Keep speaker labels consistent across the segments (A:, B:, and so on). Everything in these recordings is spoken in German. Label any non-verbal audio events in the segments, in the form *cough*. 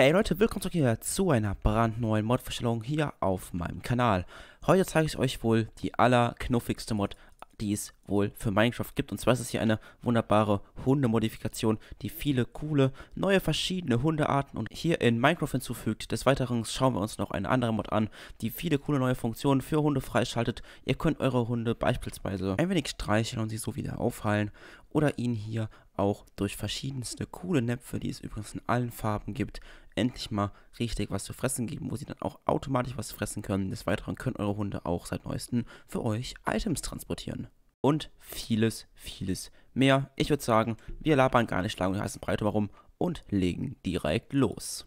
A: Hey Leute, willkommen zurück hier zu einer brandneuen mod verstellung hier auf meinem Kanal. Heute zeige ich euch wohl die allerknuffigste Mod, die es wohl für Minecraft gibt. Und zwar ist es hier eine wunderbare Hundemodifikation, die viele coole, neue, verschiedene Hundearten und hier in Minecraft hinzufügt. Des Weiteren schauen wir uns noch eine andere Mod an, die viele coole neue Funktionen für Hunde freischaltet. Ihr könnt eure Hunde beispielsweise ein wenig streicheln und sie so wieder aufheilen oder ihnen hier auch durch verschiedenste coole Näpfe, die es übrigens in allen Farben gibt, endlich mal richtig was zu fressen geben, wo sie dann auch automatisch was fressen können. Des Weiteren können eure Hunde auch seit neuestem für euch Items transportieren. Und vieles, vieles mehr. Ich würde sagen, wir labern gar nicht lange den heißen Breite warum und legen direkt los.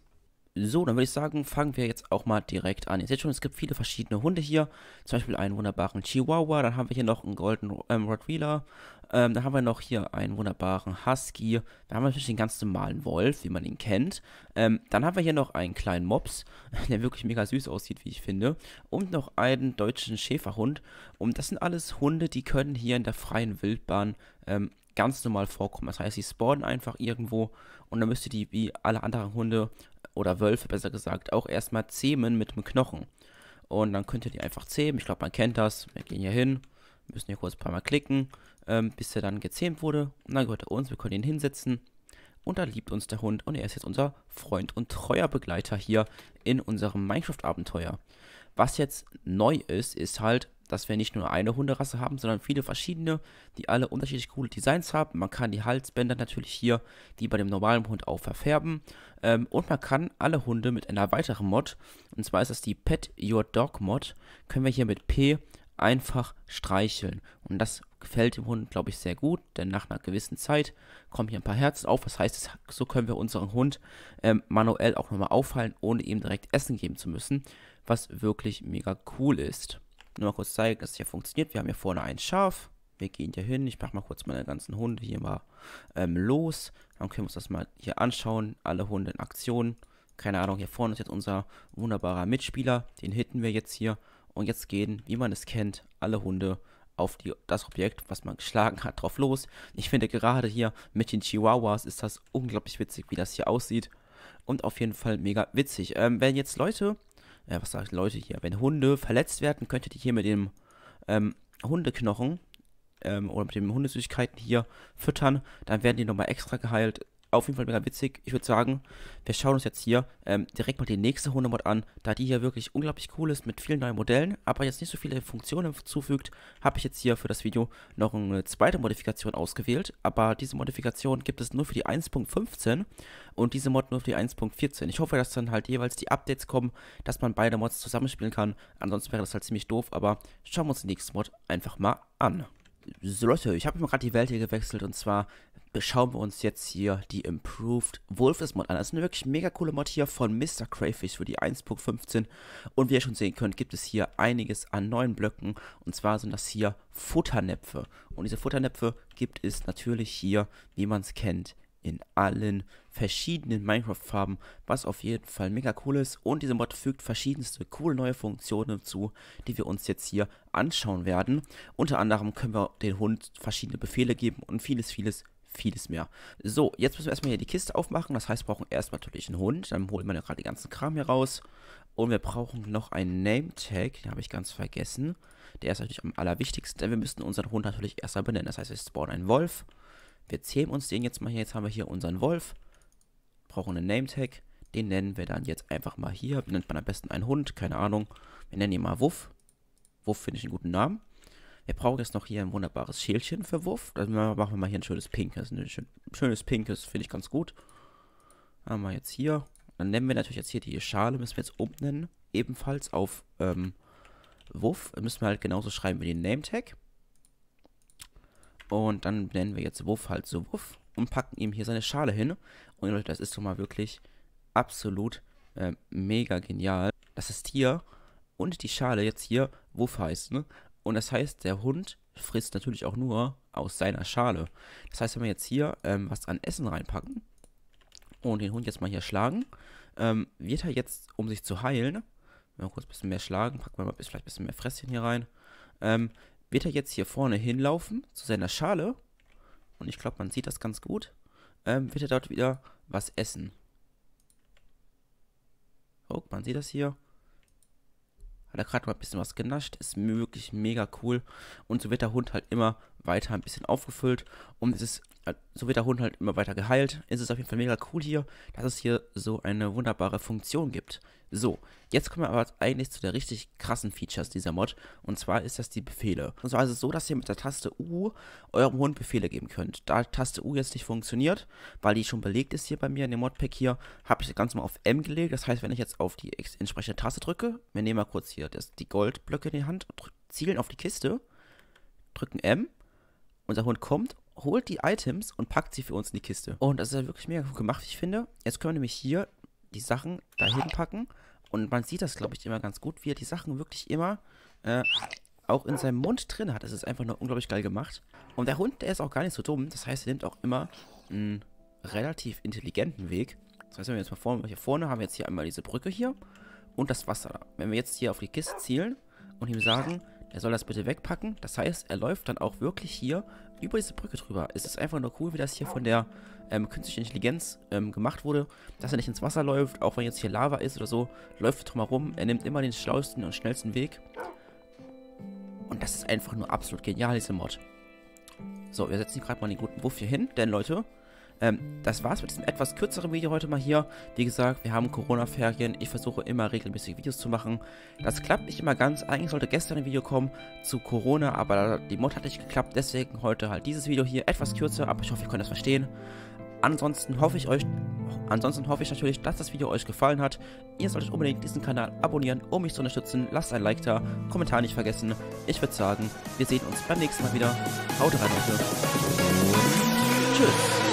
A: So, dann würde ich sagen, fangen wir jetzt auch mal direkt an. Ihr seht schon, es gibt viele verschiedene Hunde hier. Zum Beispiel einen wunderbaren Chihuahua. Dann haben wir hier noch einen goldenen ähm, Rottweiler, ähm, dann haben wir noch hier einen wunderbaren Husky. Dann haben wir natürlich den ganz normalen Wolf, wie man ihn kennt. Ähm, dann haben wir hier noch einen kleinen Mops, *laughs* der wirklich mega süß aussieht, wie ich finde. Und noch einen deutschen Schäferhund. Und das sind alles Hunde, die können hier in der freien Wildbahn ähm, ganz normal vorkommen. Das heißt, sie spawnen einfach irgendwo und dann müsst ihr die wie alle anderen Hunde oder Wölfe besser gesagt auch erstmal zähmen mit dem Knochen. Und dann könnt ihr die einfach zähmen. Ich glaube, man kennt das. Wir gehen hier hin, müssen hier kurz ein paar Mal klicken, ähm, bis er dann gezähmt wurde. Und dann gehört er uns, wir können ihn hinsetzen. Und da liebt uns der Hund und er ist jetzt unser Freund und treuer Begleiter hier in unserem Minecraft-Abenteuer. Was jetzt neu ist, ist halt, dass wir nicht nur eine Hunderasse haben, sondern viele verschiedene, die alle unterschiedlich coole Designs haben. Man kann die Halsbänder natürlich hier, die bei dem normalen Hund auch verfärben. Ähm, und man kann alle Hunde mit einer weiteren Mod, und zwar ist das die Pet Your Dog Mod, können wir hier mit P einfach streicheln. Und das gefällt dem Hund, glaube ich, sehr gut, denn nach einer gewissen Zeit kommen hier ein paar Herzen auf. Das heißt, so können wir unseren Hund ähm, manuell auch nochmal auffallen, ohne ihm direkt Essen geben zu müssen, was wirklich mega cool ist. Nur mal kurz zeigen, dass es hier funktioniert. Wir haben hier vorne ein Schaf. Wir gehen hier hin. Ich mache mal kurz meine ganzen Hunde hier mal ähm, los. Dann können wir uns das mal hier anschauen. Alle Hunde in Aktion. Keine Ahnung, hier vorne ist jetzt unser wunderbarer Mitspieler. Den hitten wir jetzt hier. Und jetzt gehen, wie man es kennt, alle Hunde auf die, das Objekt, was man geschlagen hat, drauf los. Ich finde gerade hier mit den Chihuahuas ist das unglaublich witzig, wie das hier aussieht. Und auf jeden Fall mega witzig. Ähm, wenn jetzt Leute, äh, was sage ich Leute hier, wenn Hunde verletzt werden, könnt ihr die hier mit dem ähm, Hundeknochen ähm, oder mit den Hundesüßigkeiten hier füttern. Dann werden die nochmal extra geheilt auf jeden Fall mega witzig. Ich würde sagen, wir schauen uns jetzt hier ähm, direkt mal die nächste Hundemod an, da die hier wirklich unglaublich cool ist mit vielen neuen Modellen, aber jetzt nicht so viele Funktionen hinzufügt, habe ich jetzt hier für das Video noch eine zweite Modifikation ausgewählt, aber diese Modifikation gibt es nur für die 1.15 und diese Mod nur für die 1.14. Ich hoffe, dass dann halt jeweils die Updates kommen, dass man beide Mods zusammenspielen kann, ansonsten wäre das halt ziemlich doof, aber schauen wir uns die nächste Mod einfach mal an. So Leute, ich habe mir gerade die Welt hier gewechselt und zwar schauen wir uns jetzt hier die Improved Wolfes Mod an. Das ist eine wirklich mega coole Mod hier von Mr. Crayfish für die 1.15 und wie ihr schon sehen könnt, gibt es hier einiges an neuen Blöcken und zwar sind das hier Futternäpfe und diese Futternäpfe gibt es natürlich hier, wie man es kennt, in allen verschiedenen Minecraft-Farben, was auf jeden Fall mega cool ist. Und dieser Mod fügt verschiedenste coole neue Funktionen zu, die wir uns jetzt hier anschauen werden. Unter anderem können wir den Hund verschiedene Befehle geben und vieles, vieles vieles mehr. So, jetzt müssen wir erstmal hier die Kiste aufmachen. Das heißt, wir brauchen erstmal natürlich einen Hund. Dann holen wir ja gerade den ganzen Kram hier raus. Und wir brauchen noch einen Name-Tag. Den habe ich ganz vergessen. Der ist natürlich am allerwichtigsten, denn wir müssen unseren Hund natürlich erstmal benennen. Das heißt, wir spawnen einen Wolf. Wir zählen uns den jetzt mal hier. Jetzt haben wir hier unseren Wolf. Brauchen einen Name-Tag. Den nennen wir dann jetzt einfach mal hier. Nennt man am besten einen Hund, keine Ahnung. Wir nennen ihn mal Wuff. Wuff finde ich einen guten Namen. Wir brauchen jetzt noch hier ein wunderbares Schälchen für Wuff. Dann machen wir mal hier ein schönes Pinkes. Ein schönes Pinkes finde ich ganz gut. Haben wir jetzt hier. Dann nennen wir natürlich jetzt hier die Schale. Müssen wir jetzt umbenennen. Ebenfalls auf ähm, Wuff. Müssen wir halt genauso schreiben wie den Name-Tag. Und dann nennen wir jetzt Wuff halt so Wuff und packen ihm hier seine Schale hin. Und Leute, das ist schon mal wirklich absolut äh, mega genial. Das ist hier und die Schale jetzt hier Wuff heißt. Ne? Und das heißt, der Hund frisst natürlich auch nur aus seiner Schale. Das heißt, wenn wir jetzt hier ähm, was an Essen reinpacken und den Hund jetzt mal hier schlagen, ähm, wird er jetzt, um sich zu heilen, wenn ne? mal kurz ein bisschen mehr schlagen, packen wir mal vielleicht ein bisschen mehr Fresschen hier rein, ähm, wird er jetzt hier vorne hinlaufen zu seiner Schale. Und ich glaube, man sieht das ganz gut. Ähm, wird er dort wieder was essen. Oh, man sieht das hier. Hat er gerade mal ein bisschen was genascht. Ist wirklich mega cool. Und so wird der Hund halt immer weiter ein bisschen aufgefüllt. Und es ist äh, so wird der Hund halt immer weiter geheilt. Es ist auf jeden Fall mega cool hier, dass es hier so eine wunderbare Funktion gibt. So, jetzt kommen wir aber eigentlich zu der richtig krassen Features dieser Mod. Und zwar ist das die Befehle. Und zwar ist es so, dass ihr mit der Taste U eurem Hund Befehle geben könnt. Da Taste U jetzt nicht funktioniert, weil die schon belegt ist hier bei mir in dem Modpack hier, habe ich das Ganze mal auf M gelegt. Das heißt, wenn ich jetzt auf die entsprechende Taste drücke, wir nehmen mal kurz hier das, die Goldblöcke in die Hand, zielen auf die Kiste, drücken M, unser Hund kommt holt die Items und packt sie für uns in die Kiste. Und oh, das ist ja wirklich mega gut gemacht, ich finde. Jetzt können wir nämlich hier die Sachen dahin packen. Und man sieht das, glaube ich, immer ganz gut, wie er die Sachen wirklich immer äh, auch in seinem Mund drin hat. Das ist einfach nur unglaublich geil gemacht. Und der Hund, der ist auch gar nicht so dumm. Das heißt, er nimmt auch immer einen relativ intelligenten Weg. Das heißt, wenn wir jetzt mal vorne, hier vorne haben wir jetzt hier einmal diese Brücke hier und das Wasser. Wenn wir jetzt hier auf die Kiste zielen und ihm sagen, er soll das bitte wegpacken. Das heißt, er läuft dann auch wirklich hier über diese Brücke drüber. Es ist einfach nur cool, wie das hier von der ähm, künstlichen Intelligenz ähm, gemacht wurde, dass er nicht ins Wasser läuft, auch wenn jetzt hier Lava ist oder so, läuft er drumherum. Er nimmt immer den schlauesten und schnellsten Weg. Und das ist einfach nur absolut genial, diese Mod. So, wir setzen gerade mal den guten Wuff hier hin, denn Leute, ähm, das war's mit diesem etwas kürzeren Video heute mal hier. Wie gesagt, wir haben Corona-Ferien. Ich versuche immer regelmäßig Videos zu machen. Das klappt nicht immer ganz. Eigentlich sollte gestern ein Video kommen zu Corona, aber die Mod hat nicht geklappt. Deswegen heute halt dieses Video hier etwas kürzer, aber ich hoffe, ihr könnt das verstehen. Ansonsten hoffe ich euch, ansonsten hoffe ich natürlich, dass das Video euch gefallen hat. Ihr solltet unbedingt diesen Kanal abonnieren, um mich zu unterstützen. Lasst ein Like da, Kommentar nicht vergessen. Ich würde sagen, wir sehen uns beim nächsten Mal wieder. Haut rein, Leute. Tschüss.